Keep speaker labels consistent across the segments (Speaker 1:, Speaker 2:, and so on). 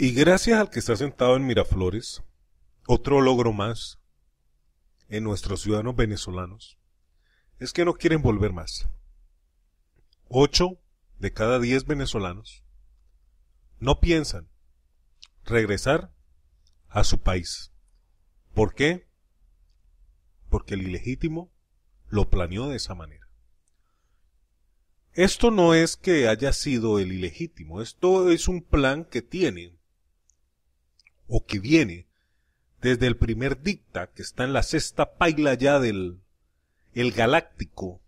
Speaker 1: Y gracias al que está sentado en Miraflores, otro logro más en nuestros ciudadanos venezolanos es que no quieren volver más. Ocho de cada diez venezolanos no piensan regresar a su país. ¿Por qué? Porque el ilegítimo lo planeó de esa manera. Esto no es que haya sido el ilegítimo, esto es un plan que tiene o que viene desde el primer dicta, que está en la sexta paila ya del el galáctico,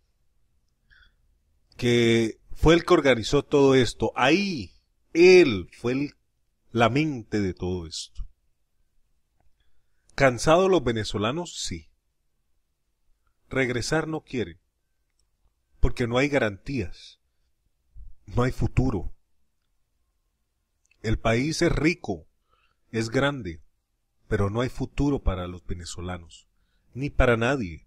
Speaker 1: que fue el que organizó todo esto. Ahí, él fue el, la mente de todo esto. ¿Cansados los venezolanos? Sí. Regresar no quieren, porque no hay garantías, no hay futuro. El país es rico, es grande, pero no hay futuro para los venezolanos, ni para nadie,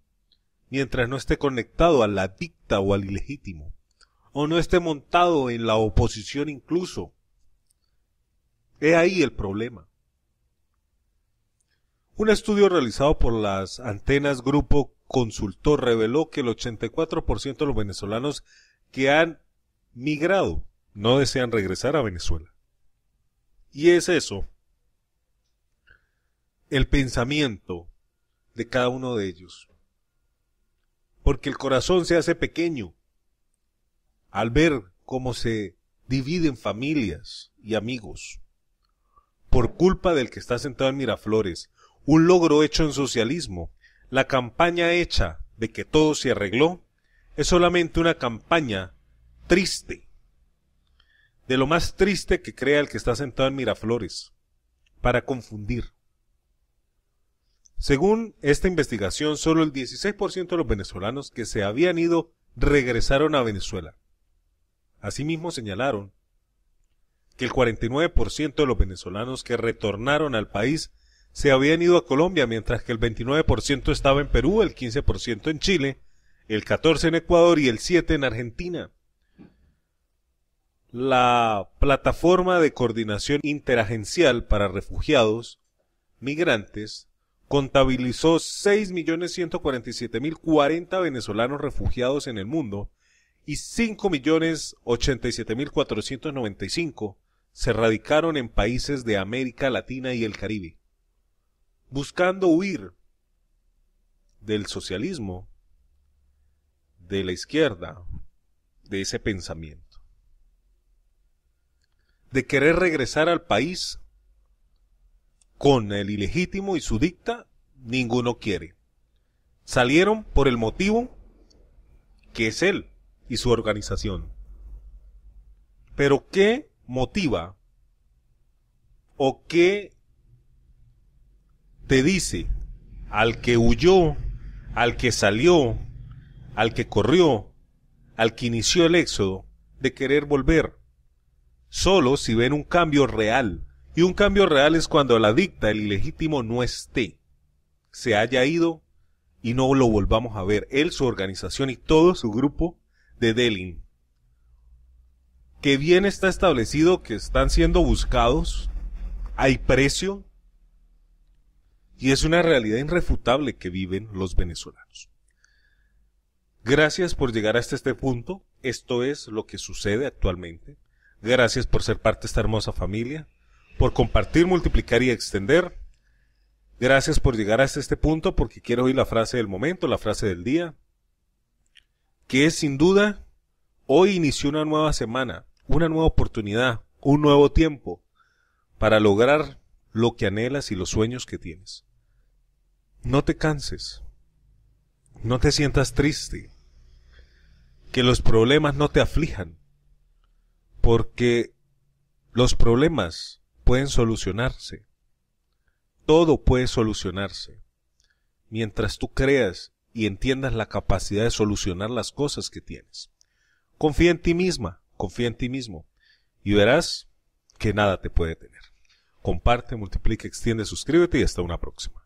Speaker 1: mientras no esté conectado a la dicta o al ilegítimo, o no esté montado en la oposición incluso. He ahí el problema. Un estudio realizado por las antenas Grupo Consultor reveló que el 84% de los venezolanos que han migrado no desean regresar a Venezuela. Y es eso el pensamiento de cada uno de ellos. Porque el corazón se hace pequeño al ver cómo se dividen familias y amigos por culpa del que está sentado en Miraflores, un logro hecho en socialismo, la campaña hecha de que todo se arregló, es solamente una campaña triste, de lo más triste que crea el que está sentado en Miraflores, para confundir. Según esta investigación, solo el 16% de los venezolanos que se habían ido regresaron a Venezuela. Asimismo señalaron que el 49% de los venezolanos que retornaron al país se habían ido a Colombia, mientras que el 29% estaba en Perú, el 15% en Chile, el 14% en Ecuador y el 7% en Argentina. La plataforma de coordinación interagencial para refugiados, migrantes contabilizó 6.147.040 venezolanos refugiados en el mundo y 5.087.495 se radicaron en países de América Latina y el Caribe, buscando huir del socialismo, de la izquierda, de ese pensamiento, de querer regresar al país con el ilegítimo y su dicta, ninguno quiere. Salieron por el motivo que es él y su organización. Pero ¿qué motiva o qué te dice al que huyó, al que salió, al que corrió, al que inició el éxodo, de querer volver? Solo si ven un cambio real, y un cambio real es cuando la dicta, el ilegítimo, no esté, se haya ido y no lo volvamos a ver. Él, su organización y todo su grupo de Delin. Que bien está establecido que están siendo buscados, hay precio, y es una realidad irrefutable que viven los venezolanos. Gracias por llegar hasta este punto. Esto es lo que sucede actualmente. Gracias por ser parte de esta hermosa familia por compartir, multiplicar y extender. Gracias por llegar hasta este punto porque quiero oír la frase del momento, la frase del día, que es sin duda, hoy inició una nueva semana, una nueva oportunidad, un nuevo tiempo para lograr lo que anhelas y los sueños que tienes. No te canses, no te sientas triste, que los problemas no te aflijan, porque los problemas pueden solucionarse. Todo puede solucionarse. Mientras tú creas y entiendas la capacidad de solucionar las cosas que tienes. Confía en ti misma, confía en ti mismo y verás que nada te puede tener. Comparte, multiplica, extiende, suscríbete y hasta una próxima.